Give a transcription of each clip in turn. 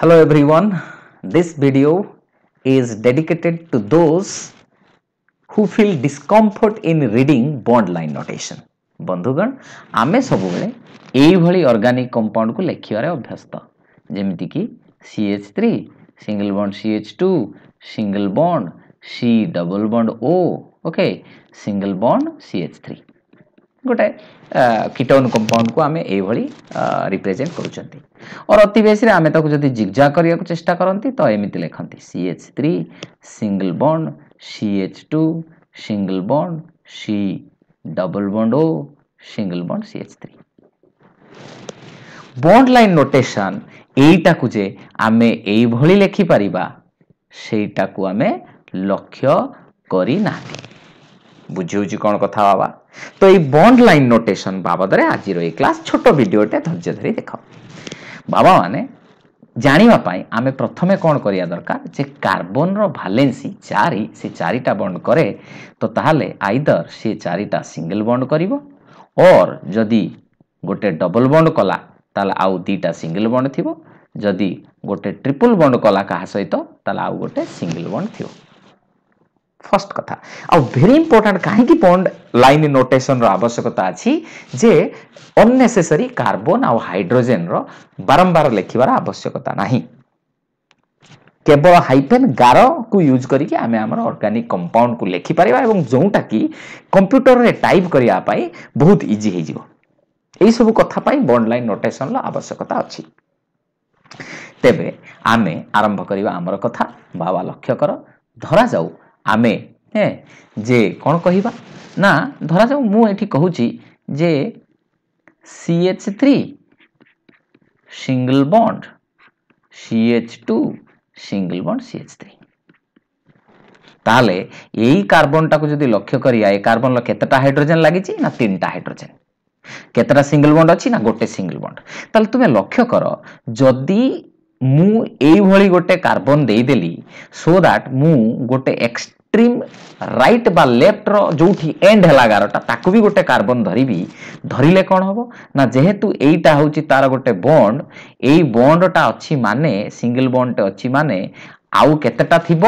Hello everyone, this video is dedicated to those who feel discomfort in reading bond line notation. Bondhugan, Ame Sobule, Evoli organic compound ko lecture of Hasta. Jemitiki, CH3, single bond CH2, single bond C double bond O, okay, single bond CH3. গোটাଏ କୀଟାଣୁ କମ୍ପାଉଣ୍ଡକୁ ଆମେ ଏଇଭଳି represent କରୁଛନ୍ତି ଅର୍ ଅତି ବେଶୀରେ ଆମେ ତାକୁ ଯଦି ଜିଗ୍ଜା କରିବାକୁ ଚେଷ୍ଟା କରନ୍ତି ତ ଏମିତି ଲେଖନ୍ତି C H three single bond C H two single bond C double bond O single bond C H three bond line notation এইটাকু যে আমি এইভাবে লেখিপারিবা সেইটাকু আমি লক্ষ্য করি না বুঝি হচ্ছে কোণ কথা বাবা ତ ଏଇ ବଣ୍ଡ ଲାଇନ୍ ନୋଟେସନ୍ ବାବଦରେ ଆଜିର ଏଇ କ୍ଲାସ୍ ଛୋଟ ଭିଡ଼ିଓଟେ ଧୈର୍ଯ୍ୟ ଧରି ଦେଖ ବାବାମାନେ ଜାଣିବା ପାଇଁ ଆମେ ପ୍ରଥମେ କ'ଣ କରିବା ଦରକାର ଯେ କାର୍ବନର ଭାଲେନ୍ସି ଚାରି ସେ ଚାରିଟା ବଣ୍ଡ କରେ ତ ତାହେଲେ ଆଇଦର ସେ ଚାରିଟା ସିଙ୍ଗଲ ବଣ୍ଡ କରିବ ଅର୍ ଯଦି ଗୋଟେ ଡବଲ ବଣ୍ଡ କଲା ତାହେଲେ ଆଉ ଦୁଇଟା ସିଙ୍ଗଲ ବଣ୍ଡ ଥିବ ଯଦି ଗୋଟେ ଟ୍ରିପଲ୍ ବଣ୍ଡ କଲା କାହା ସହିତ ତାହେଲେ ଆଉ ଗୋଟେ ସିଙ୍ଗଲ ବଣ୍ଡ ଥିବ ଫର୍ଷ୍ଟ କଥା ଆଉ ଭେରି ଇମ୍ପୋର୍ଟାଣ୍ଟ କାହିଁକି ବଣ୍ଡ ଲାଇନ୍ ନୋଟେସନ୍ର ଆବଶ୍ୟକତା ଅଛି ଯେ ଅନ୍ନେସେସରୀ କାର୍ବନ୍ ଆଉ ହାଇଡ୍ରୋଜେନ୍ର ବାରମ୍ବାର ଲେଖିବାର ଆବଶ୍ୟକତା ନାହିଁ କେବଳ ହାଇପେନ୍ ଗାରକୁ ୟୁଜ୍ କରିକି ଆମେ ଆମର ଅର୍ଗାନିକ୍ କମ୍ପାଉଣ୍ଡକୁ ଲେଖିପାରିବା ଏବଂ ଯେଉଁଟାକି କମ୍ପ୍ୟୁଟରରେ ଟାଇପ୍ କରିବା ପାଇଁ ବହୁତ ଇଜି ହେଇଯିବ ଏହିସବୁ କଥା ପାଇଁ ବଣ୍ଡ ଲାଇନ୍ ନୋଟେସନ୍ର ଆବଶ୍ୟକତା ଅଛି ତେବେ ଆମେ ଆରମ୍ଭ କରିବା ଆମର କଥା ବାବା ଲକ୍ଷ୍ୟ କର ଧରାଯାଉ ଆମେ ହେଁ ଯେ କ'ଣ କହିବା ନା ଧରାଯାଉ ମୁଁ ଏଠି କହୁଛି ଯେ C H three single bond C H two single bond C H three তাহলে এই কার্বনটাকে যদি লক্ষ্য করিয়া এই কার্বনর কতটা হাইড্রোজেন লাগিছি না তিনটা হাইড্রোজেন কতটা সিঙ্গল বন্ড অছি না গোটে সিঙ্গল বন্ড তাহলে তুমি লক্ষ্য কর যদি মু এইভাবে গোটে কার্বন দেইদেলি সো দ্যাট মু গোটে এক্স ট্রিম রাইট বা লেফ্টর যেটি এন্ড হল এগারটা তাকে বি গোটে কার্বন ধরবি ধরলে কম হব না যেহেতু এইটা হচ্ছে তার গোটে বন্ড এই বন্ডটা অছি মানে সিঙ্গল বন্ডটে অছি মানে আউ কেতেটা থিব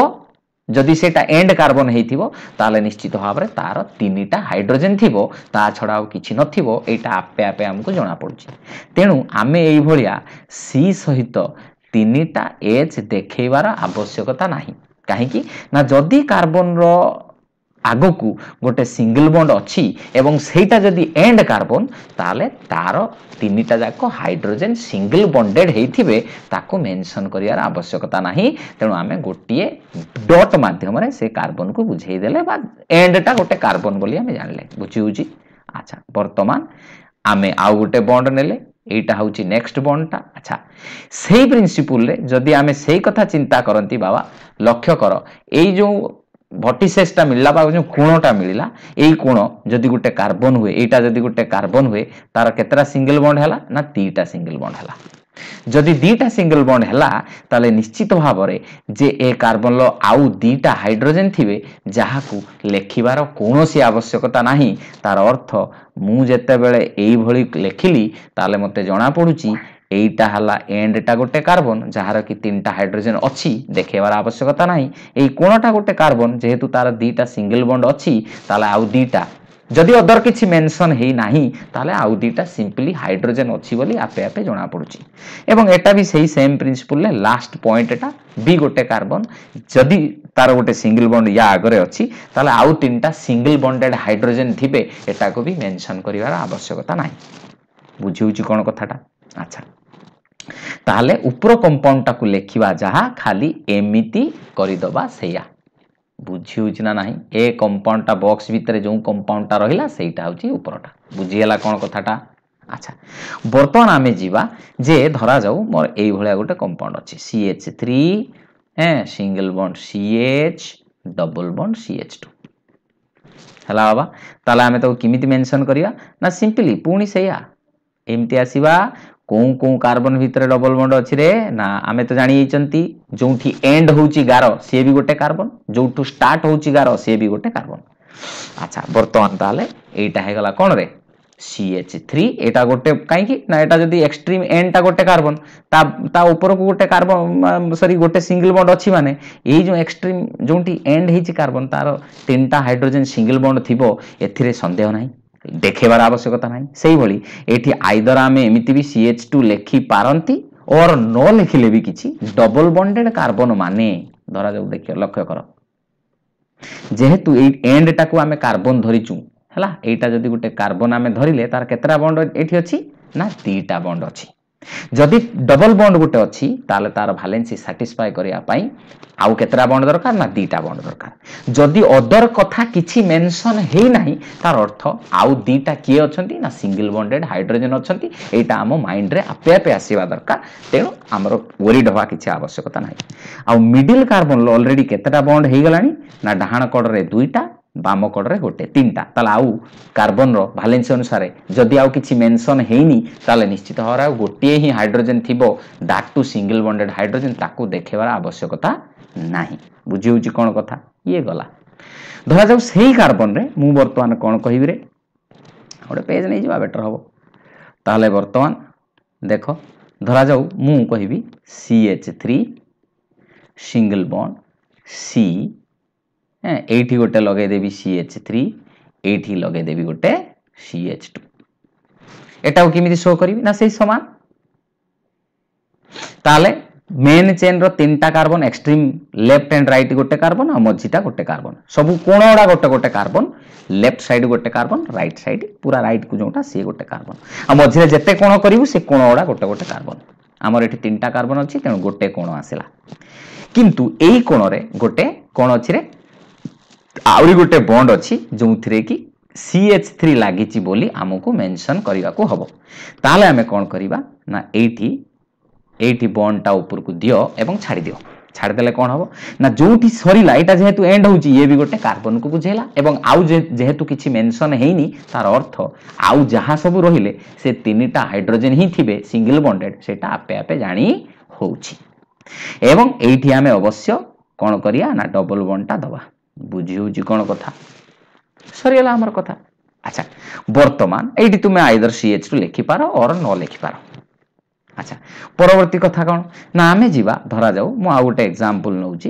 যদি সেটা এন্ড কার্বন হয়েছিল তাহলে নিশ্চিত ভাবে তার তিনটা হাইড্রোজেন থিব তা ছড়া আউ কিছু নথিব এইটা আপে আপে আমি জনাপড়ুছে তেণু আমি এইভাবে সি সহিত তিনটা এচ দেখাইবার আবশ্যকতা ନାହିଁ କାହିଁକି ନା ଯଦି କାର୍ବନର ଆଗକୁ ଗୋଟେ ସିଙ୍ଗଲ ବଣ୍ଡ ଅଛି ଏବଂ ସେଇଟା ଯଦି ଏଣ୍ଡ କାର୍ବନ ତାହେଲେ ତାର ତିନିଟା ଯାକ ହାଇଡ୍ରୋଜେନ୍ ସିଙ୍ଗଲ ବଣ୍ଡେଡ୍ ହେଇଥିବେ ତାକୁ ମେନସନ୍ କରିବାର ଆବଶ୍ୟକତା ନାହିଁ ତେଣୁ ଆମେ ଗୋଟିଏ ଡଟ୍ ମାଧ୍ୟମରେ ସେ କାର୍ବନକୁ ବୁଝେଇଦେଲେ ବା ଏଣ୍ଡଟା ଗୋଟେ କାର୍ବନ ବୋଲି ଆମେ ଜାଣିଲେ ବୁଝିହେଉଛି ଆଚ୍ଛା ବର୍ତ୍ତମାନ ଆମେ ଆଉ ଗୋଟେ ବଣ୍ଡ ନେଲେ এইটা হচ্ছে নেক্সট বন্ডটা আচ্ছা সেই প্রিন্সিপুলরে যদি আমি সেই কথা চিন্তা করতে বাবা লক্ষ্য কর এই যে ভর্টিসেসটা মিললা বা যে কোণটা মিললা এই কোণ যদি গোটে কার্বন হুয়ে এইটা যদি গোটে কার্বন হুয়ে তার কেতটা সিঙ্গল বন্ড হেলা না তিনটা সিঙ্গল বন্ড হেলা ଯଦି ଦୁଇଟା ସିଙ୍ଗଲ ବଣ୍ଡ ହେଲା ତାହେଲେ ନିଶ୍ଚିତ ଭାବରେ ଯେ ଏ କାର୍ବନର ଆଉ ଦୁଇଟା ହାଇଡ୍ରୋଜେନ୍ ଥିବେ ଯାହାକୁ ଲେଖିବାର କୌଣସି ଆବଶ୍ୟକତା ନାହିଁ ତାର ଅର୍ଥ ମୁଁ ଯେତେବେଳେ ଏଇଭଳି ଲେଖିଲି ତାହେଲେ ମୋତେ ଜଣାପଡ଼ୁଛି এইটা হল এন্ডটা গোটে কার্বন যার কি তিনটা হাইড্রোজেন অছি দেখাইবার আবশ্যকতা নাই এই কোণটা গোটে কার্বন যেহেতু তার দুইটা সিঙ্গল বন্ড অছি তাহলে আউ দুইটা ଯଦି ଅଦର କିଛି ମେନସନ୍ ହେଇନାହିଁ ତାହେଲେ ଆଉ ଦୁଇଟା ସିମ୍ପଲି ହାଇଡ୍ରୋଜେନ୍ ଅଛି ବୋଲି ଆପେ ଆପେ ଜଣାପଡ଼ୁଛି ଏବଂ ଏଟା ବି ସେଇ ସେମ୍ ପ୍ରିନ୍ସିପୁଲରେ ଲାଷ୍ଟ ପଏଣ୍ଟ ଏଟା ବି ଗୋଟେ କାର୍ବନ୍ ଯଦି ତାର ଗୋଟେ ସିଙ୍ଗଲ ବଣ୍ଡ ୟା ଆଗରେ ଅଛି ତାହେଲେ ଆଉ ତିନିଟା ସିଙ୍ଗଲ ବଣ୍ଡେଡ୍ ହାଇଡ୍ରୋଜେନ୍ ଥିବେ ଏଟାକୁ ବି ମେନସନ୍ କରିବାର ଆବଶ୍ୟକତା ନାହିଁ ବୁଝିହେଉଛି କ'ଣ କଥାଟା ଆଚ୍ଛା ତାହେଲେ ଉପର କମ୍ପାଉଣ୍ଡଟାକୁ ଲେଖିବା ଯାହା ଖାଲି ଏମିତି କରିଦେବା ସେଇଆ ବୁଝିହେଉଛି ନା ନାହିଁ ଏ କମ୍ପାଉଣ୍ଡଟା ବକ୍ସ ଭିତରେ ଯେଉଁ କମ୍ପାଉଣ୍ଡଟା ରହିଲା ସେଇଟା ହେଉଛି ଉପରଟା ବୁଝିହେଲା କ'ଣ କଥାଟା ଆଚ୍ଛା ବର୍ତ୍ତମାନ ଆମେ ଯିବା ଯେ ଧରାଯାଉ ମୋର ଏଇଭଳିଆ ଗୋଟେ କମ୍ପାଉଣ୍ଡ ଅଛି ସି ଏଚ୍ ଥ୍ରୀ ଏଁ single bond C H double bond C H two ହେଲା ବାବା ତାହେଲେ ଆମେ ତାକୁ କେମିତି ମେନସନ୍ କରିବା ନା ସିମ୍ପଲି ପୁଣି ସେଇଆ ଏମିତି ଆସିବା କେଉଁ କେଉଁ କାର୍ବନ୍ ଭିତରେ ଡବଲ୍ ବଣ୍ଡ ଅଛି ରେ ନା ଆମେ ତ ଜାଣିଯାଇଛନ୍ତି ଯେଉଁଠି ଏଣ୍ଡ ହେଉଛି ଗାର ସିଏ ବି ଗୋଟେ କାର୍ବନ୍ ଯେଉଁଠୁ ଷ୍ଟାର୍ଟ ହେଉଛି ଗାର ସିଏ ବି ଗୋଟେ କାର୍ବନ୍ ଆଚ୍ଛା ବର୍ତ୍ତମାନ ତାହେଲେ ଏଇଟା ହେଇଗଲା କ'ଣ ରେ ସି ଏଚ୍ ଥ୍ରୀ ଏଇଟା ଗୋଟେ କାହିଁକି ନା ଏଇଟା ଯଦି ଏକ୍ସଟ୍ରିମ୍ ଏଣ୍ଡଟା ଗୋଟେ କାର୍ବନ୍ ତା ତା ଉପରକୁ ଗୋଟେ କାର୍ବନ୍ ସରି ଗୋଟେ ସିଙ୍ଗିଲ୍ ବଣ୍ଡ ଅଛି ମାନେ ଏଇ ଯେଉଁ ଏକ୍ସଟ୍ରିମ୍ ଯେଉଁଠି ଏଣ୍ଡ ହେଇଛି କାର୍ବନ୍ ତାର ତିନିଟା ହାଇଡ୍ରୋଜେନ୍ ସିଙ୍ଗିଲ୍ ବଣ୍ଡ ଥିବ ଏଥିରେ ସନ୍ଦେହ ନାହିଁ ଦେଖେଇବାର ଆବଶ୍ୟକତା ନାହିଁ ସେଇଭଳି ଏଠି ଆଇଦର ଆମେ ଏମିତି ବି ସି ଏଚ୍ ଟୁ ଲେଖିପାରନ୍ତି ଓର ନ ଲେଖିଲେ ବି କିଛି ଡବଲ ବଣ୍ଡେଡ୍ କାର୍ବନ ମାନେ ଧରାଯାଉ ଦେଖିବା ଲକ୍ଷ୍ୟ କର ଯେହେତୁ ଏଇ ଏଣ୍ଡଟାକୁ ଆମେ କାର୍ବନ ଧରିଛୁ ହେଲା ଏଇଟା ଯଦି ଗୋଟେ କାର୍ବନ ଆମେ ଧରିଲେ ତାର କେତେଟା ବଣ୍ଡ ଏଠି ଅଛି ନା ଦୁଇଟା ବଣ୍ଡ ଅଛି ଯଦି ଡବଲ୍ ବଣ୍ଡ ଗୋଟେ ଅଛି ତାହେଲେ ତାର ଭାଲେନ୍ସି ସାଟିସ୍ଫାଏ କରିବା ପାଇଁ ଆଉ କେତେଟା ବଣ୍ଡ ଦରକାର ନା ଦୁଇଟା ବଣ୍ଡ ଦରକାର ଯଦି ଅଦର କଥା କିଛି ମେନସନ୍ ହେଇନାହିଁ ତାର ଅର୍ଥ ଆଉ ଦୁଇଟା କିଏ ଅଛନ୍ତି ନା ସିଙ୍ଗିଲ୍ ବଣ୍ଡେଡ୍ ହାଇଡ୍ରୋଜେନ୍ ଅଛନ୍ତି ଏଇଟା ଆମ ମାଇଣ୍ଡରେ ଆପେ ଆପେ ଆସିବା ଦରକାର ତେଣୁ ଆମର ୱରିଡ୍ ହେବା କିଛି ଆବଶ୍ୟକତା ନାହିଁ ଆଉ ମିଡିଲ୍ କାର୍ବନ୍ର ଅଲରେଡ଼ି କେତେଟା ବଣ୍ଡ ହେଇଗଲାଣି ନା ଡାହାଣ କଡ଼ରେ ଦୁଇଟା বাম কড়রে গোটে তিনটা তাহলে আউ কার্বনর ভ্যালেন্স অনুসারে যদি আউ কিছু মেনশন হয়নি তাহলে নিশ্চিত হওয়ার আউ গোটিয়ে হি হাইড্রোজেন থিব that two single bonded hydrogen তাকে দেখেবার আবশ্যকতা না বুঝি হচ্ছে কোণ কথা ইয়ে গলা ধরা যাও সেই কার্বনরে মু বর্তমান কোণ কহিবি রে গোটে পেজ নিয়ে যা বেটর হব তাহলে বর্তমান দেখ ধরা যাও মু কহিবি C H three single bond C হ্যাঁ ଏଇଠି ଗୋଟେ ଲଗେଇଦେବି ସି ଏଚ୍ ଥ୍ରୀ ଏଇଠି ଲଗେଇଦେବି ଗୋଟେ ସି ଏଚ୍ ଟୁ ଏଟାକୁ କେମିତି ଶୋ କରିବି ନା ସେଇ ସମାନ তাহলে মেন চেনর তিনটা carbon extreme left and right গোটে কার্বন আর মঝিটা গোটে কার্বন সবু কোণগুড়া গোটে গোটে কার্বন লেফট সাইড গোটে কার্বন রাইট সাইড পুরা রাইট কু যেটা সি গোটে কার্বন আর মঝিরে যেতে কোণ করিবু সে কোণগুড়া গোটে গোটে কার্বন আমার এটি তিনটা কার্বন অছি তেমন গোটে কোণ আসিলা কিন্তু এই কোণরে গোটে কোণ অছি রে ଆହୁରି ଗୋଟେ ବଣ୍ଡ ଅଛି ଯେଉଁଥିରେ କି ସି ଏଚ୍ ଥ୍ରୀ ଲାଗିଛି ବୋଲି ଆମକୁ ମେନସନ୍ କରିବାକୁ ହେବ ତାହେଲେ ଆମେ କ'ଣ କରିବା ନା ଏଇଠି ଏଇଠି ବଣ୍ଡଟା ଉପରକୁ ଦିଅ ଏବଂ ଛାଡ଼ିଦିଅ ଛାଡ଼ିଦେଲେ କ'ଣ ହେବ ନା ଯେଉଁଠି ସରିଲା ଏଇଟା ଯେହେତୁ ଏଣ୍ଡ ହେଉଛି ଇଏ ବି ଗୋଟେ କାର୍ବନକୁ ବୁଝେଇଲା ଏବଂ ଆଉ ଯେହେତୁ କିଛି ମେନସନ୍ ହେଇନି ତାର ଅର୍ଥ ଆଉ ଯାହା ସବୁ ରହିଲେ ସେ ତିନିଟା ହାଇଡ୍ରୋଜେନ୍ ହିଁ ଥିବେ ସିଙ୍ଗିଲ ବଣ୍ଡେଡ୍ ସେଇଟା ଆପେ ଆପେ ଜାଣି ହେଉଛି ଏବଂ ଏଇଠି ଆମେ ଅବଶ୍ୟ କ'ଣ କରିବା ନା ଡବଲ ବଣ୍ଡଟା ଦେବା বুঝি হচ্ছে কোণ কথা সরিগলা আমার কথা আচ্ছা বর্তমান এইটি তুমি আইদর সিএচ রু লেখিপার অর ন লেখিপার আচ্ছা পরবর্তী কথা কোণ না আমি যা ধরা যাও মু আউ গোটে এক্সাম্পল নেউছি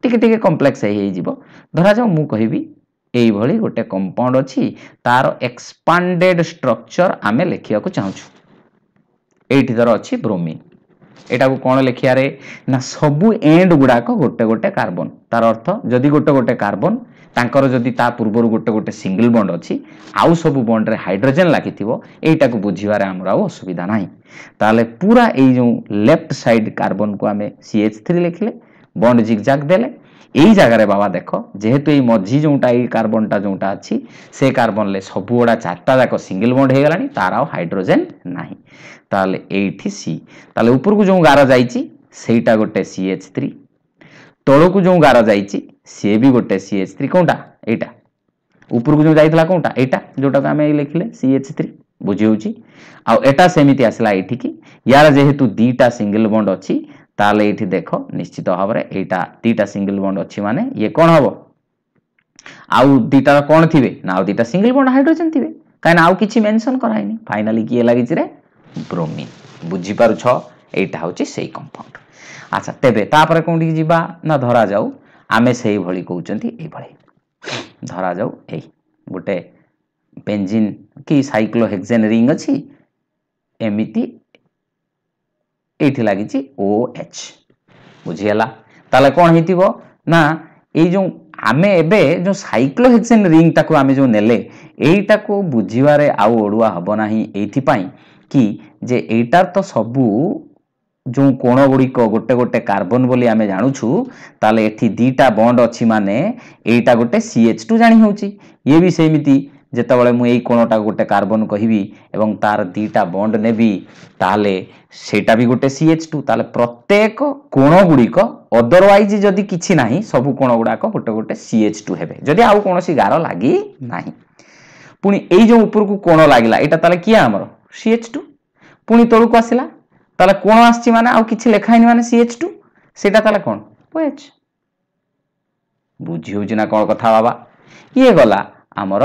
টিকে টিকে কমপ্লেক্স হয়ে হয়ে ধরা যাও মু কহিবি এইভাবে গোটে কম্পাউন্ড অছি তার এক্সপান্ডেড স্ট্রকচর আমি লেখিবাকু চাহুছু এইটি ধর অছি ব্রোমিন ଏଇଟାକୁ କ'ଣ ଲେଖିବାରେ ନା ସବୁ ଏଣ୍ଡ ଗୁଡ଼ାକ ଗୋଟେ ଗୋଟେ କାର୍ବନ୍ ତାର ଅର୍ଥ ଯଦି ଗୋଟେ ଗୋଟେ କାର୍ବନ୍ ତାଙ୍କର ଯଦି ତା ପୂର୍ବରୁ ଗୋଟେ ଗୋଟେ ସିଙ୍ଗଲ ବଣ୍ଡ ଅଛି ଆଉ ସବୁ ବଣ୍ଡରେ ହାଇଡ୍ରୋଜେନ୍ ଲାଗିଥିବ ଏଇଟାକୁ ବୁଝିବାରେ ଆମର ଆଉ ଅସୁବିଧା ନାହିଁ ତାହେଲେ ପୁରା ଏଇ ଯେଉଁ ଲେଫ୍ଟ ସାଇଡ୍ କାର୍ବନ୍କୁ ଆମେ ସି ଏଚ୍ ଥ୍ରୀ ଲେଖିଲେ ବଣ୍ଡ ଜିଗ୍ଜାକ୍ ଦେଲେ এই ଜାଗାରେ ବାବା ଦେଖ ଯେହେତୁ ଏଇ ମଝି ଯେଉଁଟା ଏଇ କାର୍ବନଟା ଯେଉଁଟା ଅଛି ସେ କାର୍ବନରେ ସବୁଗୁଡ଼ା ଚାରିଟା ଯାକ ସିଙ୍ଗିଲ୍ ବଣ୍ଡ ହେଇଗଲାଣି ତାର ଆଉ ହାଇଡ୍ରୋଜେନ୍ ନାହିଁ ତାହେଲେ ଏଇଠି ସି ତାହେଲେ ଉପରକୁ ଯେଉଁ ଗାର ଯାଇଛି ସେଇଟା ଗୋଟେ ସି ଏଚ୍ ଥ୍ରୀ ତଳକୁ ଯେଉଁ ଗାର ଯାଇଛି ସିଏ ବି ଗୋଟେ ସି ଏଚ୍ ଥ୍ରୀ କେଉଁଟା ଏଇଟା ଉପରକୁ ଯେଉଁ ଯାଇଥିଲା କେଉଁଟା ଏଇଟା ଯେଉଁଟାକୁ ଆମେ ଲେଖିଲେ ସି ଏଚ୍ ଥ୍ରୀ ବୁଝି ହେଉଛି ଆଉ ଏଟା ସେମିତି ଆସିଲା ଏଇଠିକି ୟାର ଯେହେତୁ ଦୁଇଟା ସିଙ୍ଗିଲ୍ ବଣ୍ଡ ଅଛି ତାହେଲେ ଏଇଠି ଦେଖ ନିଶ୍ଚିତ ଭାବରେ ଏଇଟା ଦୁଇଟା ସିଙ୍ଗିଲ୍ ବଣ୍ଡ ଅଛି ମାନେ ଇଏ କ'ଣ ହେବ ଆଉ ଦୁଇଟାର କ'ଣ ଥିବେ ନା ଆଉ ଦୁଇଟା ସିଙ୍ଗିଲ୍ ବଣ୍ଡ ହାଇଡ୍ରୋଜେନ୍ ଥିବେ କାହିଁକିନା ଆଉ କିଛି ମେନସନ୍ କରାହେଇନି ଫାଇନାଲି କିଏ ଲାଗିଛି ରେ ବ୍ରୋମିନ୍ ବୁଝିପାରୁଛ ଏଇଟା ହେଉଛି ସେଇ କମ୍ପାଉଣ୍ଡ ଆଚ୍ଛା ତେବେ ତାପରେ କେଉଁଠିକି ଯିବା ନା ଧରାଯାଉ ଆମେ ସେଇଭଳି କହୁଛନ୍ତି ଏଇଭଳି ଧରାଯାଉ ଏଇ ଗୋଟେ ବେଞ୍ଜିନ୍ କି ସାଇକ୍ଲୋ ହେକ୍ସେନ୍ ରିଙ୍ଗ ଅଛି ଏମିତି এইটি লাগিছি ও এচ বুঝিগলা তাহলে কোণ হয়েছিল না এই যে আমি এবে যে সাইক্লোহেক্সেন রিং তাকে আমি যে নেলে এইটাকে বুঝিবার আউ অড়ুয়া হব না এইথিপাই কি যে এইটার তো সবু যে কোণ গুড়িক গোটে গোটে কার্বন বলে আমি জাণুছু তাহলে এটি দুইটা বন্ড অছি মানে এইটা গোটে সিএচ টু জাণি হচ্ছে ইয়ে বি সেমিতি যেতবে মু এই কোণটা গোটে কার্বন কহিবি এবং তার দুইটা বন্ড নেবি তাহলে সেটা বি গোটে সি এচ টু তাহলে প্রত্যেক কোণ গুড়িক অদরওয়াইজ যদি কিছু না সবু কোণ গুড়াক গোটে গোটে সি এচ টু হবে যদি আউ কোণী গার লাগি না পুঁ এই যে উপরকু কোণ লাগিলা এটা তাহলে কি আমার সি এচ টু পুঁ তলকু আসিলা তাহলে কোণ আসছি মানে আউ কিছু লেখা হয়নি মানে সি এচ টু সেটা তাহলে কোণ ওএচ বুঝি হচ্ছে না কোণ কথা বাবা ইয়ে গলা আমার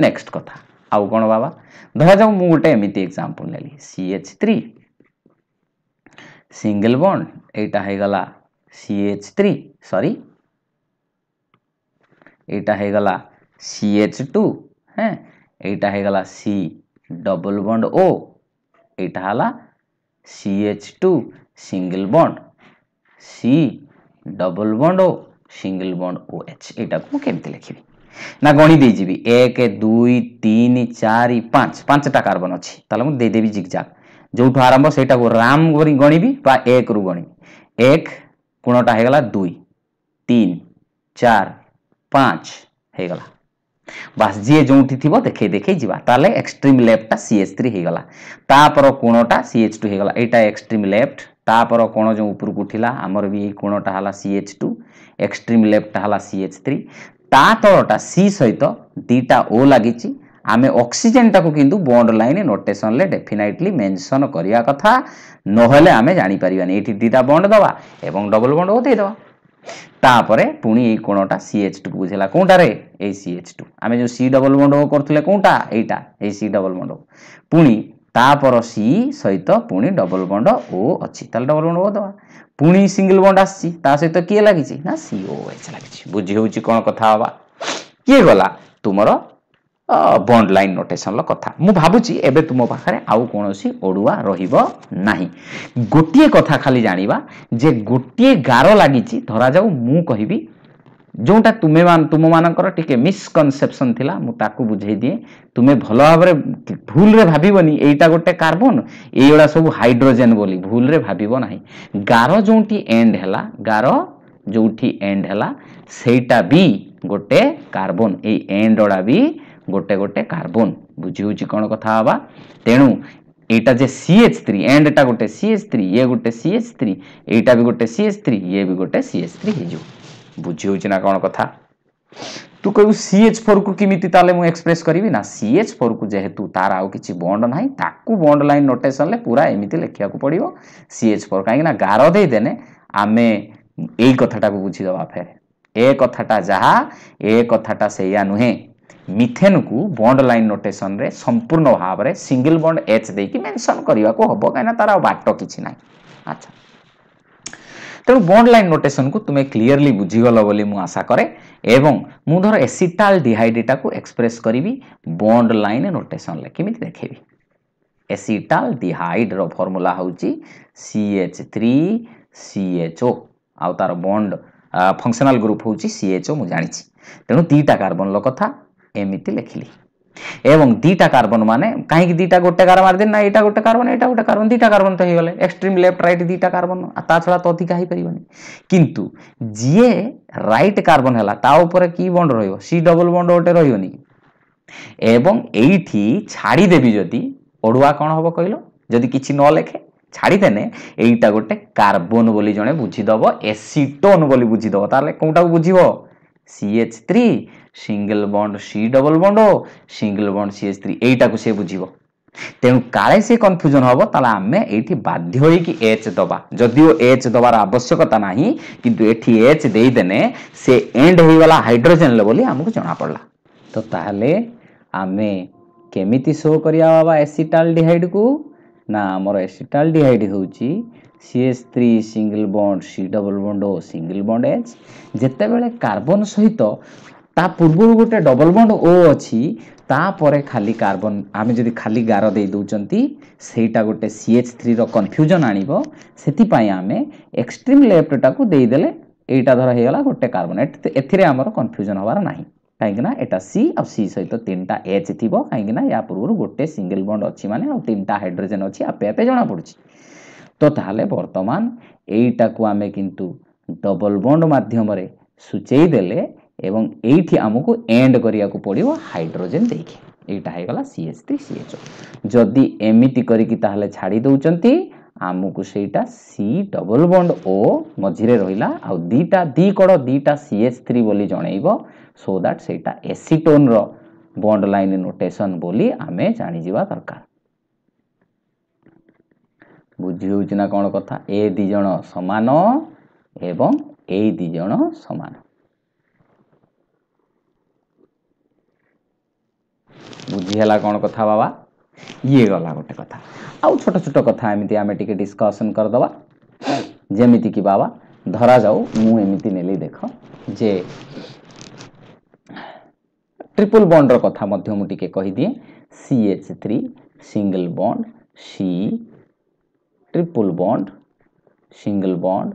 नेक्स्ट कथा आउ कौन बाबा धरा मु गोटे एमती एक्जामपल ने C H three single bond एटा है गला सी एच थ्री सरी एटा है गला सी एच टू हैं एटा है गला सी डबल बंड ओ एटा है C H two single bond C double bond O single bond O H एटा को केमती लिखी না গণি দিয়েযিবি এক দুই তিন চারি পাঁচ পাঁচটা কার্বন অছি তাহলে মু দেদেবি জিগজাগ যেটু আরম্ভ সেইটাকে রাম করি গণিবি বা এক রু গণিবি এক কোণটা হয়ে গেল দুই তিন চার পাঁচ হয়ে গেল বাস যে যেটি থিব দেখে দেখে যা তাহলে এক্সট্রিম লেফটটা সিএচ থ্রি হয়ে গলা তাপর কোণটা সিএচ টু হয়ে গলা এইটা এক্সট্রিম লেফট তাপর কোণ যে উপরকু লা আমার বি এই কোণটা হল সিএচ টু এক্সট্রিম লেফটটা হল সিএচ থ্রি তা তলটা সি সহিত দুইটা ও লাগিছি ଆମେ ଅକ୍ସିଜେନ୍ଟାକୁ କିନ୍ତୁ ବଣ୍ଡ ଲାଇନ୍ ନୋଟେସନ୍ରେ ଡେଫିନାଇଟଲି ମେନ୍ସନ୍ କରିବା କଥା ନହେଲେ ଆମେ ଜାଣିପାରିବାନି ଏଇଠି ଦୁଇଟା ବଣ୍ଡ ଦେବା ଏବଂ ଡବଲ ବଣ୍ଡ ଦେଇଦେବା ତାପରେ ପୁଣି ଏଇ କୋଣଟା ସି ଏଚ୍ ଟୁକୁ ବୁଝେଇଲା କେଉଁଟାରେ ଏଇ ସି ଏଚ୍ ଟୁ ଆମେ ଯେଉଁ ସି ଡବଲ ବଣ୍ଡ କରୁଥିଲେ କେଉଁଟା ଏଇଟା ଏଇ ସି ଡବଲ ବଣ୍ଡ ପୁଣି ତାପର ସି ସହିତ ପୁଣି ଡବଲ ବଣ୍ଡ ଓ ଅଛି ତାହେଲେ ଡବଲ ବଣ୍ଡ ଓ ଦେବା ପୁଣି ସିଙ୍ଗଲ ବଣ୍ଡ ଆସିଛି ତା ସହିତ କିଏ ଲାଗିଛି ନା ସି ଓ ଏଚ୍ ଲାଗିଛି ବୁଝି ହେଉଛି କ'ଣ କଥା ହେବା କିଏ ଗଲା ତୁମର ବଣ୍ଡ ଲାଇନ୍ ନୋଟେସନ୍ର କଥା ମୁଁ ଭାବୁଛି ଏବେ ତୁମ ପାଖରେ ଆଉ କୌଣସି ଅଡ଼ୁଆ ରହିବ ନାହିଁ ଗୋଟିଏ କଥା ଖାଲି ଜାଣିବା ଯେ ଗୋଟିଏ ଗାର ଲାଗିଛି ଧରାଯାଉ ମୁଁ କହିବି ଯେଉଁଟା ତୁମେ ତୁମମାନଙ୍କର ଟିକେ ମିସକନସେପସନ୍ ଥିଲା ମୁଁ ତାକୁ ବୁଝେଇ ଦିଏ ତୁମେ ଭଲ ଭାବରେ ଭୁଲରେ ଭାବିବନି ଏଇଟା ଗୋଟେ କାର୍ବନ୍ ଏଇଗୁଡ଼ା ସବୁ ହାଇଡ୍ରୋଜେନ୍ ବୋଲି ଭୁଲରେ ଭାବିବ ନାହିଁ ଗାର ଯେଉଁଠି ଏଣ୍ଡ ହେଲା ଗାର ଯେଉଁଠି ଏଣ୍ଡ ହେଲା ସେଇଟା ବି ଗୋଟେ କାର୍ବନ୍ ଏଇ ଏଣ୍ଡଗୁଡ଼ା ବି ଗୋଟେ ଗୋଟେ କାର୍ବନ୍ ବୁଝି ହେଉଛି କ'ଣ କଥା ହେବା ତେଣୁ ଏଇଟା ଯେ ସି ଏଚ୍ ଥ୍ରୀ ଏଣ୍ଡଟା ଗୋଟେ ସି ଏଚ୍ ଥ୍ରୀ ଇଏ ଗୋଟେ ସି ଏଚ୍ ଥ୍ରୀ ଏଇଟା ବି ଗୋଟେ ସି ଏଚ୍ ଥ୍ରୀ ଇଏ ବି ଗୋଟେ ସି ଏଚ୍ ଥ୍ରୀ ହେଇଯିବ বুঝি হচ্ছে না কোণ কথা তু কু সিএচ ফোর কু কমিটি তাহলে মু এক্সপ্রেস করবি না সিএচ ফোর কু যেহেতু তার আউ কিছু বন্ড না তাকে বন্ড লাইন নোটেসনলে পুরা এমিতি লেখা পড়ব সিএচ ফোর কাইকি না গার দেইদেনে আমি এই কথাটা বুঝিদেবা ফের এ কথাটা যাহা এ কথাটা সেইয়া নুহে মিথেন কু বন্ড লাইন নোটেসন রে সম্পূর্ণ ভাবে সিঙ্গল বন্ড এচ দেইকি মেনশন করিবা কো হবো কাইনা তার বাট কিছু নাই আচ্ছা ତେଣୁ ବଣ୍ଡ ଲାଇନ୍ ନୋଟେସନକୁ ତୁମେ କ୍ଲିଅରଲି ବୁଝିଗଲ ବୋଲି ମୁଁ ଆଶା କରେ ଏବଂ ମୁଁ ଧର ଏସିଟାଲ ଡିହାଇଡ୍ରିଟାକୁ ଏକ୍ସପ୍ରେସ୍ କରିବି ବଣ୍ଡ ଲାଇନ୍ ନୋଟେସନରେ କେମିତି ଦେଖେଇବି ଏସିଟାଲ ଡିହାଇଡ୍ର ଫର୍ମୁଲା ହେଉଛି C H three C H O ଆଉ ତା'ର ବଣ୍ଡ ଫଙ୍କସନାଲ୍ ଗ୍ରୁପ୍ ହେଉଛି ସି ଏଚ୍ ଓ ମୁଁ ଜାଣିଛି ତେଣୁ ଦୁଇଟା କାର୍ବନର କଥା ଏମିତି ଲେଖିଲି ଏବଂ ଦୁଇଟା କାର୍ବନ୍ ମାନେ କାହିଁକି ଦୁଇଟା ଗୋଟେ କାର୍ ମାରିଦେଲି ନା ଏଇଟା ଗୋଟେ କାର୍ବନ୍ ଏଇଟା ଗୋଟେ କାର୍ବନ୍ ଦୁଇଟା କାର୍ବନ୍ ତ ହେଇଗଲେ ଏକ୍ସଟ୍ରିମ୍ ଲେଫ୍ଟ ରାଇଟ୍ ଦୁଇଟା କାର୍ବନ୍ ତା ଛଡ଼ା ତ ଅଧିକା ହେଇପାରିବନି କିନ୍ତୁ ଯିଏ ରାଇଟ୍ କାର୍ବନ୍ ହେଲା ତା ଉପରେ କି ବଣ୍ଡ ରହିବ ସି ଡବଲ୍ ବଣ୍ଡ ଗୋଟେ ରହିବନି ଏବଂ ଏଇଠି ଛାଡ଼ିଦେବି ଯଦି ଅଡ଼ୁଆ କ'ଣ ହେବ କହିଲ ଯଦି କିଛି ନ ଲେଖେ ଛାଡ଼ିଦେନେ ଏଇଟା ଗୋଟେ କାର୍ବନ୍ ବୋଲି ଜଣେ ବୁଝିଦେବ ଏସିଟୋନ୍ ବୋଲି ବୁଝିଦେବ ତାହେଲେ କେଉଁଟାକୁ ବୁଝିବ C H three single bond C double bond O single bond C H three ଏଇଟାକୁ ସେ ବୁଝିବ ତେଣୁ କାଳେ ସେ କନଫ୍ୟୁଜନ୍ ହେବ ତାହେଲେ ଆମେ ଏଇଠି ବାଧ୍ୟ ହୋଇକି ଏଚ୍ ଦେବା ଯଦିଓ ଏଚ୍ ଦେବାର ଆବଶ୍ୟକତା ନାହିଁ କିନ୍ତୁ ଏଠି ଏଚ୍ ଦେଇଦେନେ ସେ ଏଣ୍ଡ ହେଇଗଲା ହାଇଡ୍ରୋଜେନ୍ରେ ବୋଲି ଆମକୁ ଜଣାପଡ଼ିଲା ତ ତାହେଲେ ଆମେ କେମିତି ଶୋ କରିବା ବାବା ଏସିଟାଲ୍ ଡିହାଇଡ଼୍କୁ ନା ଆମର ଏସିଟାଲ୍ ଡିହାଇଡ଼୍ ହେଉଛି C S three single bond C double bond O single bond H ଯେତେବେଳେ କାର୍ବନ୍ ସହିତ তা পূর্বরু গোটে ডবল বন্ড ଓ ଅଛି ତାପରେ ଖାଲି କାର୍ବନ୍ ଆମେ ଯଦି ଖାଲି ଗାର ଦେଇ ଦେଉଛନ୍ତି ସେଇଟା ଗୋଟେ ସି ଏଚ୍ ଥ୍ରୀର କନଫ୍ୟୁଜନ୍ ଆଣିବ ସେଥିପାଇଁ ଆମେ ଏକ୍ସଟ୍ରିମ୍ ଲେଫ୍ଟଟାକୁ ଦେଇଦେଲେ ଏଇଟା ଧର ହେଇଗଲା ଗୋଟେ କାର୍ବନ୍ ଏଥିରେ ଆମର କନଫ୍ୟୁଜନ୍ ହେବାର ନାହିଁ କାହିଁକିନା ଏଇଟା ସି ଆଉ ସି ସହିତ ତିନିଟା ଏଚ୍ ଥିବ କାହିଁକିନା ୟା ପୂର୍ବରୁ ଗୋଟେ ସିଙ୍ଗିଲ୍ ବଣ୍ଡ ଅଛି ମାନେ ଆଉ ତିନିଟା ହାଇଡ୍ରୋଜେନ୍ ଅଛି ଆପେ ଆପେ ଜଣାପଡ଼ୁଛି ତ ତାହେଲେ ବର୍ତ୍ତମାନ ଏଇଟାକୁ ଆମେ କିନ୍ତୁ ଡବଲ୍ ବଣ୍ଡ ମାଧ୍ୟମରେ ସୂଚେଇ ଦେଲେ এবং এইটি আমাকে এন্ড করা পড়ব হাইড্রোজেন দেখি এইটা হয়ে সিএচ থ্রি সিএচ যদি এমিটি করিকি তাহলে ছাড়ি দৌঁচান ଆମକୁ ସେଇଟା ସି ଡବଲ୍ ବଣ୍ଡ ଓ ମଝିରେ ରହିଲା ଆଉ ଦୁଇଟା ଦୁଇ କଡ଼ ଦୁଇଟା ସି ଏଚ୍ ଥ୍ରୀ ବୋଲି ଜଣେଇବ ସୋ ଦ୍ୟାଟ୍ ସେଇଟା ଏସିଟୋନ୍ର ବଣ୍ଡ ଲାଇନ୍ ନୋଟେସନ୍ ବୋଲି ଆମେ ଜାଣିଯିବା ଦରକାର ବୁଝି ହେଉଛି ନା କ'ଣ କଥା ଏ ଦୁଇ ଜଣ ସମାନ ଏବଂ ଏଇ ଦୁଇ ଜଣ ସମାନ ବୁଝିହେଲା କ'ଣ କଥା ବାବା ଇଏ ଗଲା ଗୋଟେ କଥା ଆଉ ଛୋଟ ଛୋଟ କଥା ଏମିତି ଆମେ ଟିକେ ଡିସ୍କସନ୍ କରିଦେବା ଯେମିତିକି ବାବା ଧରାଯାଉ ମୁଁ ଏମିତି ନେଲି ଦେଖ ଯେ ଟ୍ରିପଲ୍ ବଣ୍ଡର କଥା ମଧ୍ୟ ମୁଁ ଟିକେ କହିଦିଏ C H three single bond C triple bond single bond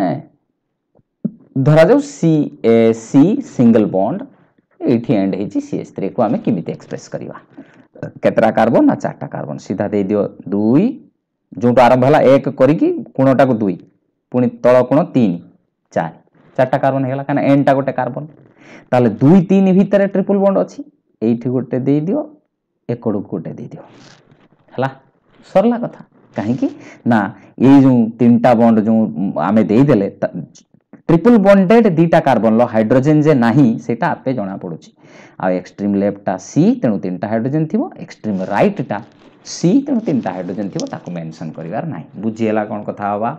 হ্যাঁ ধরা যাও সি সি সিঙ্গল বন্ড ଏଇଠି ଏଣ୍ଡ ହେଇଛି ସି ଏଚ୍ ଥ୍ରୀକୁ ଆମେ କେମିତି ଏକ୍ସପ୍ରେସ୍ କରିବା କେତେଟା କାର୍ବନ୍ ନା ଚାରିଟା କାର୍ବନ୍ ସିଧା ଦେଇଦିଅ ଦୁଇ ଯେଉଁଠୁ ଆରମ୍ଭ ହେଲା ଏକ କରିକି କୋଣଟାକୁ ଦୁଇ ପୁଣି ତଳ କୋଣ ତିନି ଚାରି ଚାରିଟା କାର୍ବନ୍ ହେଇଗଲା କାରଣ ଏଣ୍ଡଟା ଗୋଟେ କାର୍ବନ୍ ତାହେଲେ ଦୁଇ ତିନି ଭିତରେ ଟ୍ରିପୁଲ୍ ବଣ୍ଡ ଅଛି ଏଇଠି ଗୋଟେ ଦେଇଦିଅ ଏକଡ଼କୁ ଗୋଟେ ଦେଇଦିଅ ହେଲା ସରିଲା କଥା କାହିଁକି ନା ଏଇ ଯେଉଁ ତିନିଟା ବଣ୍ଡ ଯେଉଁ ଆମେ ଦେଇଦେଲେ ট্রিপল বন্ডেড দুইটা কার্বনর হাইড্রোজেন যে না সেটা আপে জনাপড়ুছি আক্সট্রিম লেফ্টটা সি তেণু তিনটা হাইড্রোজেন থিব এক্সট্রিম রাইটটা সি তেণু তিনটা হাইড্রোজেন থিব তাকে মেনশন করবার না বুঝিগলা কোণ কথা হওয়া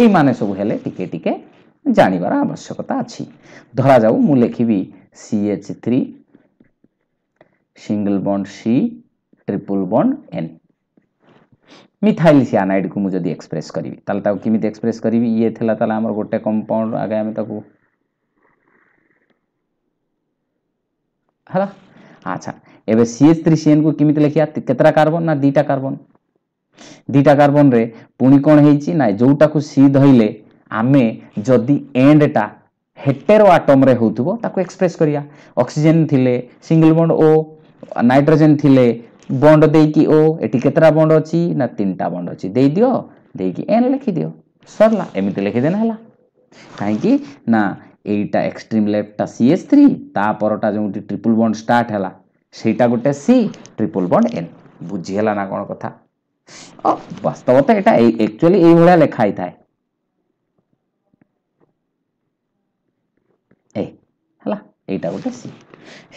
এই মানে সবু হলে টিকে টিকে জাণিবার আবশ্যকতা আছে ধরা যাও মু লেখিবি C H three single bond C triple bond N methyl cyanide को मुझे एक्सप्रेस करी ताले एक्सप्रेस करी ये थिला गोटे कंपाउंड आगे आम अच्छा एवं सी हला थ्री सी एन को केमी लिखिया केतरा कार्बन ना दीटा कार्बन दीटा कार्बन रे पुणी कोन हेची ना जोटा को सी धइले आमे जदी एंड टा हेटेरो आटम रे होतबो ताको एक्सप्रेस करिया सिंगल बॉन्ड ओ नाइट्रोजेन थी বন্ড ଦେଇକି ଓ ଏଠି କେତେଟା ବଣ୍ଡ ଅଛି ନା ତିନିଟା ବଣ୍ଡ ଅଛି ଦେଇଦିଅ ଦେଇକି ଏନ୍ ଲେଖିଦିଅ ସରିଲା ଏମିତି ଲେଖିଦେଲେ ହେଲା କାହିଁକି ନା ଏଇଟା ଏକ୍ସଟ୍ରିମ୍ ଲେଫ୍ଟଟା ସି ଏସ୍ ଥ୍ରୀ ତା ପରଟା ଯେଉଁଠି ଟ୍ରିପୁଲ୍ ବଣ୍ଡ ଷ୍ଟାର୍ଟ ହେଲା ସେଇଟା ଗୋଟେ ସି ଟ୍ରିପୁଲ୍ ବଣ୍ଡ ଏନ୍ ବୁଝିହେଲା ନା କ'ଣ କଥା ବାସ୍ତବତା ଏଇଟା ଆକ୍ଚୁଆଲି ଏଇଭଳିଆ ଲେଖା ହେଇଥାଏ ଏ ହେଲା ଏଇଟା ଗୋଟେ ସି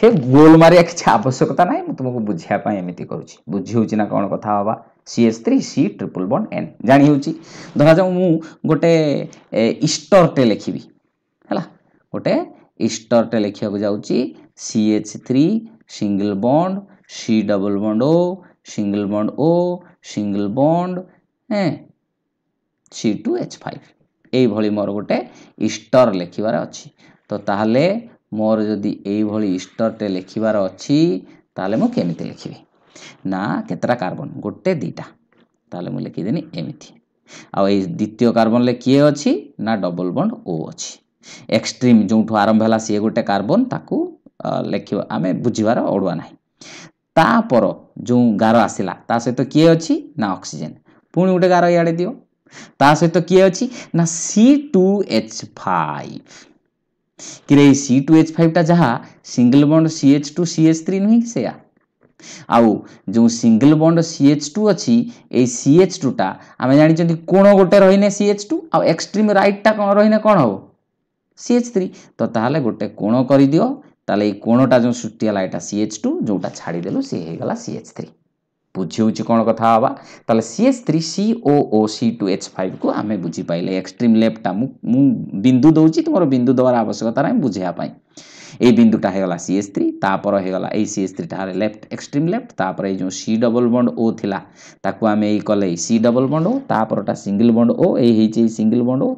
ସେ ଗୋଲ ମାରିବା କିଛି ଆବଶ୍ୟକତା ନାହିଁ ମୁଁ ତୁମକୁ ବୁଝିବା ପାଇଁ ଏମିତି କରୁଛି ବୁଝିହେଉଛି ନା କ'ଣ କଥା ହେବା C S three C triple bond N ଜାଣିହେଉଛି ଧରାଯାଉ ମୁଁ ଗୋଟେ ଇଷ୍ଟରଟେ ଲେଖିବି ହେଲା ଗୋଟେ ଇଷ୍ଟରଟେ ଲେଖିବାକୁ ଯାଉଛି C H three single bond C double bond O single bond O single bond ହେଁ ସି ଟୁ ଏଚ୍ ଫାଇଭ୍ এইভাবে মোর গোটে ইষ্টর লেখবার অছি তো তাহলে ମୋର ଯଦି ଏଇଭଳି ଇଷ୍ଟର୍ଟେ ଲେଖିବାର ଅଛି ତାହେଲେ ମୁଁ କେମିତି ଲେଖିବି ନା କେତେଟା କାର୍ବନ୍ ଗୋଟେ ଦୁଇଟା ତାହେଲେ ମୁଁ ଲେଖିଦେନି ଏମିତି ଆଉ ଏଇ ଦ୍ୱିତୀୟ କାର୍ବନ୍ରେ କିଏ ଅଛି ନା ଡବଲ୍ ବଣ୍ଡ ଓ ଅଛି ଏକ୍ସଟ୍ରିମ୍ ଯେଉଁଠୁ ଆରମ୍ଭ ହେଲା ସିଏ ଗୋଟେ କାର୍ବନ୍ ତାକୁ ଲେଖିବା ଆମେ ବୁଝିବାର ଅଡ଼ୁଆ ନାହିଁ ତାପର ଯେଉଁ ଗାର ଆସିଲା ତା ସହିତ କିଏ ଅଛି ନା ଅକ୍ସିଜେନ୍ ପୁଣି ଗୋଟେ ଗାର ଇଆଡ଼େ ଦିଅ ତା ସହିତ କିଏ ଅଛି ନା ସି ଟୁ ଏଚ୍ ଫାଇଭ୍ କି ସି ଟୁ ଏଚ୍ ଫାଇଭ୍ଟା ଯାହା single bond C H two C H three ନୁହେଁ କି ସେୟା ଆଉ ଯେଉଁ single bond C H two ଅଛି ଏଇ ସି ଏଚ୍ ଟୁଟା ଆମେ ଜାଣିଛନ୍ତି କୋଣ ଗୋଟେ ରହିନେ ସି ଏଚ୍ ଟୁ ଆଉ ଏକ୍ସଟ୍ରିମ୍ ରାଇଟ୍ଟା କ'ଣ ରହିନେ କ'ଣ ହେବ ସି ଏଚ୍ ଥ୍ରୀ ତ ତାହେଲେ ଗୋଟେ କୋଣ କରିଦିଅ ତାହେଲେ ଏଇ କୋଣଟା ଯେଉଁ ସୃଷ୍ଟି ହେଲା ଏଇଟା ସି ଏଚ୍ ଟୁ ଯେଉଁଟା ଛାଡ଼ିଦେଲୁ ସେ ହେଇଗଲା ସି ଏଚ୍ ଥ୍ରୀ बुझे कौन कथा तेल C S three C O O C two H five को आम बुझीपाल एक्सट्रीम लेफ्टा मु बिंदु दौर तुम बिंदु दबार आवश्यकता ना बुझेपी ये बिंदुटा हो गला सी एस थ्री तापर हो गला सी एस थ्री ठार लेफ्ट एक्सट्रीम लेफ्ट तापर जो सी डबल बंड ओ थिला ताकु आम ये कले सी डबल बंड ओ तापरटा सिंगल बंड ओ ए सिंगल बंड ओ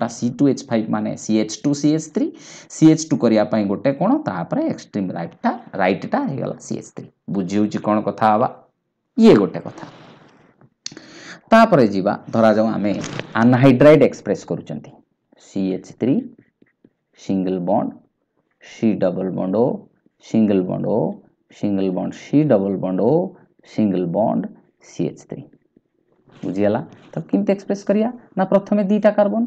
टा सी टू एच फाइव मान C H two C S three C H two करने गोटे कौन तापर एक्सट्रीम रईटा रईटा हो गला सी एस थ्री बुझी कौन कथा हाँ ଇଏ ଗୋଟେ କଥା ତାପରେ ଯିବା ଧରାଯାଉ ଆମେ ଆନାହାଇଡ୍ରାଇଡ୍ ଏକ୍ସପ୍ରେସ୍ କରୁଛନ୍ତି C H three single bond C double bond O single bond O single bond C double bond O single bond C H three ବୁଝିଗଲା ତ କେମିତି ଏକ୍ସପ୍ରେସ୍ କରିବା ନା ପ୍ରଥମେ ଦୁଇଟା କାର୍ବନ୍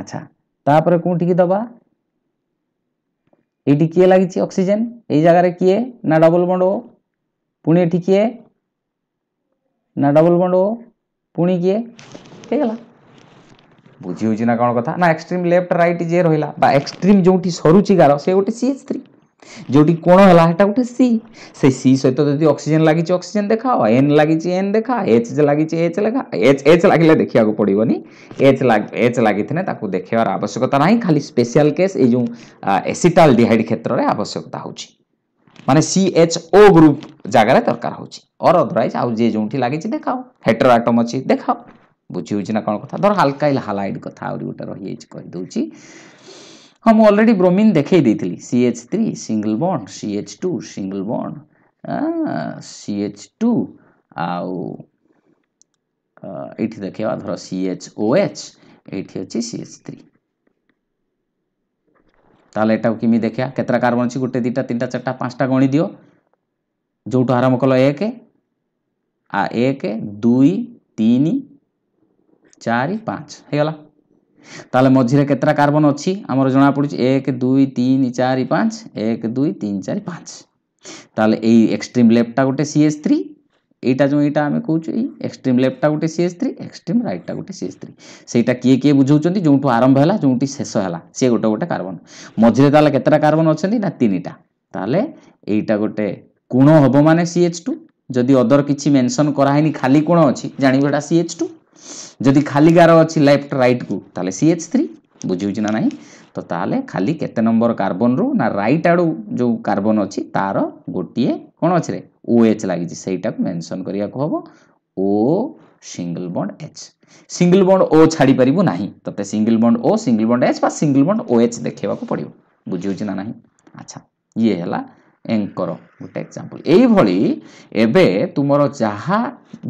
ଆଚ୍ଛା ତାପରେ କେଉଁଠିକି ଦେବା ଏଇଠି କିଏ ଲାଗିଛି ଅକ୍ସିଜେନ୍ ଏଇ ଜାଗାରେ କିଏ ନା ଡବଲ ବଣ୍ଡ ଓ पुणी एटी किए ना डबल बंड ओ पुणी किए होगा बुझी ना कौन कथा ना एक्सट्रीम लेफ्ट रईट जे रहा एक्सट्रीम जो सरुची गार से गोटे सी एच थ्री जो कोण है गोटे सी से सी सहित जो अक्सीजेन लगी अक्सीजेन देखा एन लगी एन देखा एच लगी एच लगा एच एच लगे देखा पड़ोन एच लग एच लगी देखार आवश्यकता ना खाली स्पेशल केस ये एसीटाल डीहड क्षेत्र में आवश्यकता हो মানে ସିଏଚ୍ଓ ଗ୍ରୁପ୍ ଜାଗାରେ ଦରକାର ହେଉଛି ଅର୍ ଅଦରୱାଇଜ୍ ଆଉ ଯିଏ ଯେଉଁଠି ଲାଗିଛି ଦେଖାଅ ହେଟର ଆଟମ୍ ଅଛି ଦେଖାଅ ବୁଝି ହେଉଛି ନା କ'ଣ କଥା ଧର ହାଲକା ହାଲାଇଟ୍ କଥା ଆହୁରି ଗୋଟେ ରହିଯାଇଛି କହିଦେଉଛି ହଁ ମୁଁ ଅଲରେଡ଼ି ବ୍ରୋମିନ୍ ଦେଖାଇ ଦେଇଥିଲି C H three single bond C H two single bond C H two ଆଉ ଏଇଠି ଦେଖେଇବା ଧର ସି ଏଚ୍ ଓ ଏଚ୍ ଏଇଠି ଅଛି ସି ଏଚ୍ ଥ୍ରୀ ତାହେଲେ ଏଟାକୁ କେମିତି ଦେଖିବା କେତେଟା କାର୍ବନ୍ ଅଛି ଗୋଟେ ଦୁଇଟା ତିନିଟା ଚାରିଟା ପାଞ୍ଚଟା ଗଣିଦିଅ ଯେଉଁଠୁ ଆରମ୍ଭ କଲ ଏକ ଆ ଏକ ଦୁଇ ତିନି ଚାରି ପାଞ୍ଚ ହେଇଗଲା তাহলে মঝিরে কেতটা কার্বন অছি আমার জনা পড়ুছে এক দুই তিন চারি পাঁচ এক দুই তিন চারি পাঁচ তাহলে এই এক্সট্রিম লেফটটা গোটে সিএস থ্রি ଏଇଟା ଯେଉଁ ଏଇଟା ଆମେ କହୁଛୁ ଏଇ ଏକ୍ସଟ୍ରିମ୍ ଲେଫ୍ଟଟା ଗୋଟେ ସି ଏଚ୍ ଥ୍ରୀ ଏକ୍ସଟ୍ରିମ୍ ରାଇଟ୍ଟା ଗୋଟେ ସି ଏଚ୍ ଥ୍ରୀ ସେଇଟା କିଏ କିଏ ବୁଝାଉଛନ୍ତି ଯେଉଁଠୁ ଆରମ୍ଭ ହେଲା ଯେଉଁଠି ଶେଷ ହେଲା ସିଏ ଗୋଟେ ଗୋଟେ କାର୍ବନ୍ ମଝିରେ ତାହେଲେ କେତେଟା କାର୍ବନ୍ ଅଛନ୍ତି ନା ତିନିଟା ତାହେଲେ ଏଇଟା ଗୋଟେ କୋଣ ହେବ ମାନେ ସି ଏଚ୍ ଟୁ ଯଦି ଅଦର କିଛି ମେନସନ୍ କରାହେଇନି ଖାଲି କୋଣ ଅଛି ଜାଣିବ ଏଇଟା ସି ଏଚ୍ ଟୁ ଯଦି ଖାଲି ଗାର ଅଛି ଲେଫ୍ଟ ରାଇଟ୍କୁ ତାହେଲେ ସି ଏଚ୍ ଥ୍ରୀ ବୁଝିହେଉଛି ନା ନାହିଁ ତ ତାହେଲେ ଖାଲି କେତେ ନମ୍ବର କାର୍ବନରୁ ନା ରାଇଟ୍ ଆଡ଼ୁ ଯେଉଁ କାର୍ବନ ଅଛି ତା'ର ଗୋଟିଏ କ'ଣ ଅଛି ରେ ଓ ଏଚ୍ ଲାଗିଛି ସେଇଟାକୁ ମେନସନ୍ କରିବାକୁ ହେବ O single bond H single bond O ଛାଡ଼ିପାରିବୁ ନାହିଁ ତତେ single bond O single bond H ବା ସିଙ୍ଗଲ୍ ବଣ୍ଡ ଓ ଏଚ୍ ଦେଖେଇବାକୁ ପଡ଼ିବ ବୁଝିହେଉଛି ନା ନାହିଁ ଆଚ୍ଛା ଇଏ ହେଲା ଏଙ୍କର ଗୋଟେ ଏକ୍ଜାମ୍ପଲ୍ ଏଇଭଳି ଏବେ ତୁମର ଯାହା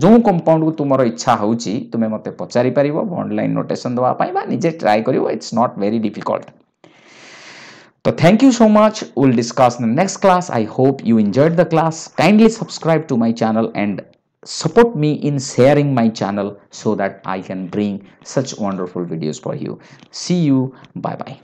ଯେଉଁ କମ୍ପାଉଣ୍ଡକୁ ତୁମର ଇଚ୍ଛା ହେଉଛି ତୁମେ ମୋତେ ପଚାରିପାରିବ ବଣ୍ଡ ଲାଇନ୍ ନୋଟେସନ୍ ଦେବା ପାଇଁ ବା ନିଜେ ଟ୍ରାଏ କରିବ it's not very difficult So thank you so much. We'll discuss in the next class. I hope you enjoyed the class. Kindly subscribe to my channel and support me in sharing my channel so that I can bring such wonderful videos for you. See you. Bye-bye.